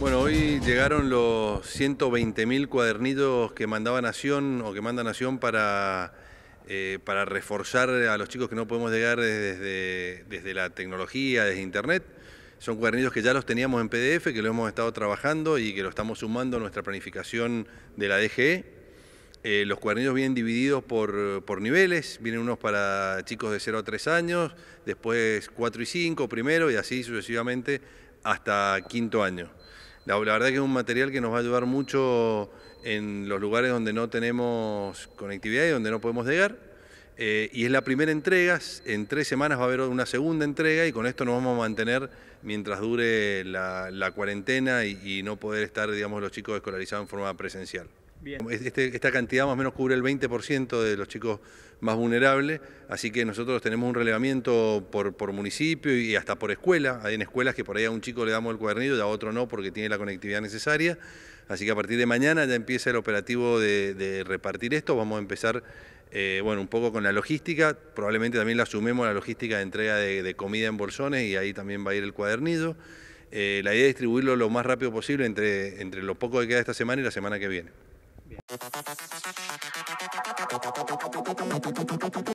Bueno, hoy llegaron los 120.000 cuadernitos que mandaba Nación o que manda Nación para, eh, para reforzar a los chicos que no podemos llegar desde, desde la tecnología, desde Internet. Son cuadernillos que ya los teníamos en PDF, que lo hemos estado trabajando y que lo estamos sumando a nuestra planificación de la DGE. Eh, los cuadernillos vienen divididos por, por, niveles, vienen unos para chicos de 0 a 3 años, después 4 y 5 primero y así sucesivamente hasta quinto año. La, verdad que es un material que nos va a ayudar mucho en los lugares donde no tenemos conectividad y donde no podemos llegar. Eh, y es la primera entrega, en tres semanas va a haber una segunda entrega y con esto nos vamos a mantener mientras dure la, cuarentena y, y, no poder estar, digamos, los chicos escolarizados en forma presencial. Bien. Este, esta cantidad más o menos cubre el 20% de los chicos más vulnerables, así que nosotros tenemos un relevamiento por, por, municipio y hasta por escuela. Hay en escuelas que por ahí a un chico le damos el cuadernillo y a otro no porque tiene la conectividad necesaria. Así que a partir de mañana ya empieza el operativo de, repartir esto. Vamos a empezar eh, bueno, un poco con la logística. Probablemente también la sumemos la logística de entrega de, comida en bolsones y ahí también va a ir el cuadernillo. Eh, la idea es distribuirlo lo más rápido posible entre, entre lo poco que queda esta semana y la semana que viene. Bien.